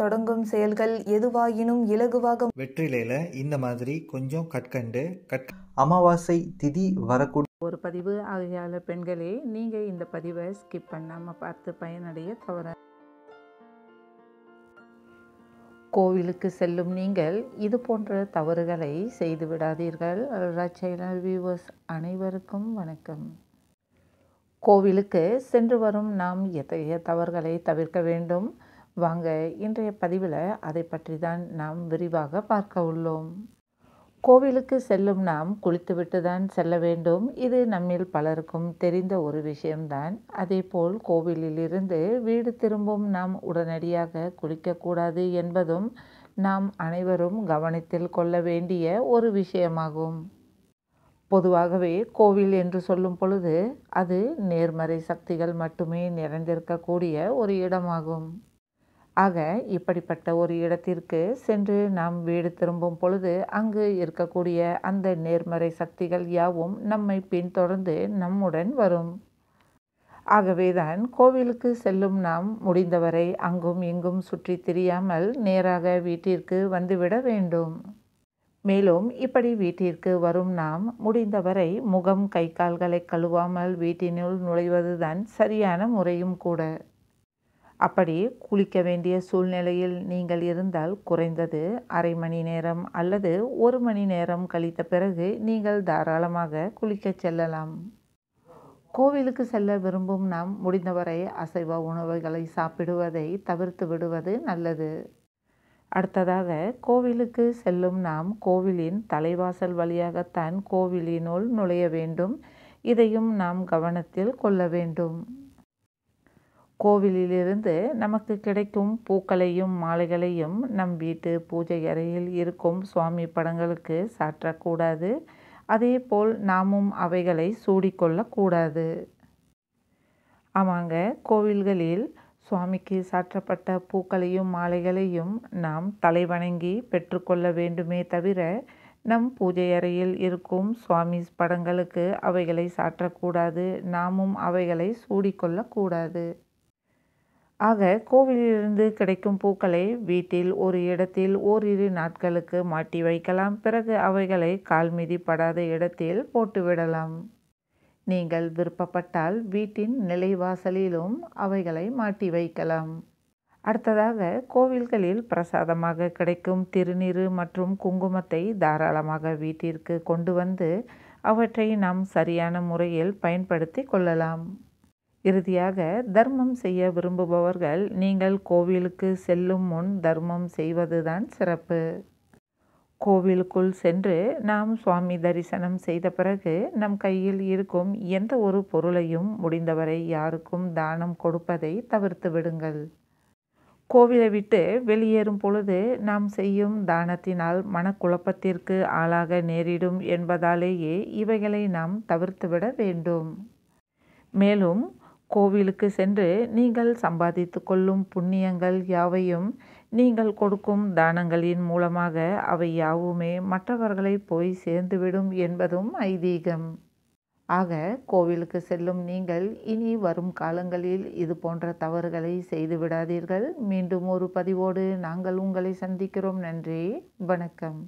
தொடங்கும் செயல்கள் எதுவாயினும் இலகுவாக வெற்றிலையில இந்த மாதிரி கொஞ்சம் கற்கண்டு கட் அமாவாசை திதி வரக்கூடிய ஒரு பதிவு ஆகியால பெண்களே நீங்க இந்த பதிவை ஸ்கிப் பண்ணாம பார்த்து பயனடைய தவற கோவிலுக்கு செல்லும் நீங்கள் இது போன்ற தவறுகளை செய்து விடாதீர்கள் சேனல் வியூவர்ஸ் அனைவருக்கும் வணக்கம் கோவிலுக்கு சென்று வரும் நாம் எத்தகைய தவறுகளை தவிர்க்க வேண்டும் வாங்க இன்றைய பதிவில் அதை பற்றி தான் நாம் விரிவாக பார்க்க உள்ளோம் கோவிலுக்கு செல்லும் நாம் குளித்துவிட்டு தான் செல்ல வேண்டும் இது நம்மில் பலருக்கும் தெரிந்த ஒரு விஷயம்தான் அதேபோல் கோவிலிலிருந்து வீடு திரும்பும் நாம் உடனடியாக குளிக்கக்கூடாது என்பதும் நாம் அனைவரும் கவனத்தில் கொள்ள வேண்டிய ஒரு விஷயமாகும் பொதுவாகவே கோவில் என்று சொல்லும் பொழுது அது நேர்மறை சக்திகள் மட்டுமே நிறைந்திருக்கக்கூடிய ஒரு இடமாகும் ஆக இப்படிப்பட்ட ஒரு இடத்திற்கு சென்று நாம் வீடு திரும்பும் பொழுது அங்கு இருக்கக்கூடிய அந்த நேர்மறை சக்திகள் யாவும் நம்மை பின்தொடர்ந்து நம்முடன் வரும் ஆகவேதான் கோவிலுக்கு செல்லும் நாம் முடிந்தவரை அங்கும் இங்கும் சுற்றி தெரியாமல் நேராக வீட்டிற்கு வந்துவிட வேண்டும் மேலும் இப்படி வீட்டிற்கு வரும் நாம் முடிந்தவரை முகம் கை கால்களை கழுவாமல் வீட்டினுள் நுழைவதுதான் சரியான முறையும் கூட அப்படி குளிக்க வேண்டிய சூழ்நிலையில் நீங்கள் இருந்தால் குறைந்தது அரை மணி நேரம் அல்லது ஒரு மணி நேரம் கழித்த பிறகு நீங்கள் தாராளமாக குளிக்க செல்லலாம் கோவிலுக்கு செல்ல விரும்பும் நாம் முடிந்தவரை அசைவ உணவுகளை சாப்பிடுவதை தவிர்த்து விடுவது நல்லது அடுத்ததாக கோவிலுக்கு செல்லும் நாம் கோவிலின் தலைவாசல் வழியாகத்தான் கோவிலினுள் நுழைய வேண்டும் இதையும் நாம் கவனத்தில் கொள்ள வேண்டும் கோவிலிலிருந்து நமக்கு கிடைக்கும் பூக்களையும் மாலைகளையும் நம் வீட்டு பூஜை அறையில் இருக்கும் சுவாமி படங்களுக்கு சாற்றக்கூடாது அதே போல் நாமும் அவைகளை சூடிக்கொள்ளக்கூடாது ஆமாங்க கோவில்களில் சுவாமிக்கு சாற்றப்பட்ட பூக்களையும் மாலைகளையும் நாம் தலைவணங்கி பெற்றுக்கொள்ள வேண்டுமே தவிர நம் பூஜை அறையில் இருக்கும் சுவாமி படங்களுக்கு அவைகளை சாற்றக்கூடாது நாமும் அவைகளை சூடிக்கொள்ளக்கூடாது ஆக கோவிலிலிருந்து கிடைக்கும் பூக்களை வீட்டில் ஒரு இடத்தில் ஓரிரு நாட்களுக்கு மாட்டி வைக்கலாம் பிறகு அவைகளை கால் மிதிப்படாத இடத்தில் போட்டுவிடலாம் நீங்கள் விருப்பப்பட்டால் வீட்டின் நிலைவாசலிலும் அவைகளை மாட்டி வைக்கலாம் அடுத்ததாக கோவில்களில் பிரசாதமாக கிடைக்கும் திருநீறு மற்றும் குங்குமத்தை தாராளமாக வீட்டிற்கு கொண்டு வந்து அவற்றை நாம் சரியான முறையில் பயன்படுத்தி கொள்ளலாம் இறுதியாக தர்மம் செய்ய விரும்புபவர்கள் நீங்கள் கோவிலுக்கு செல்லும் முன் தர்மம் செய்வதுதான் சிறப்பு கோவிலுக்குள் சென்று நாம் சுவாமி தரிசனம் செய்த பிறகு நம் கையில் இருக்கும் எந்த ஒரு பொருளையும் முடிந்தவரை யாருக்கும் தானம் கொடுப்பதை தவிர்த்து விடுங்கள் கோவிலை விட்டு வெளியேறும் பொழுது நாம் செய்யும் தானத்தினால் மனக்குழப்பத்திற்கு ஆளாக நேரிடும் என்பதாலேயே இவைகளை நாம் தவிர்த்துவிட வேண்டும் மேலும் கோவிலுக்கு சென்று நீங்கள் சம்பாதித்து கொள்ளும் புண்ணியங்கள் யாவையும் நீங்கள் கொடுக்கும் தானங்களின் மூலமாக அவை யாவுமே மற்றவர்களை போய் சேர்ந்துவிடும் என்பதும் ஐதீகம் ஆக கோவிலுக்கு செல்லும் நீங்கள் இனி வரும் காலங்களில் இது போன்ற தவறுகளை செய்துவிடாதீர்கள் மீண்டும் ஒரு பதிவோடு நாங்கள் உங்களை சந்திக்கிறோம் நன்றி வணக்கம்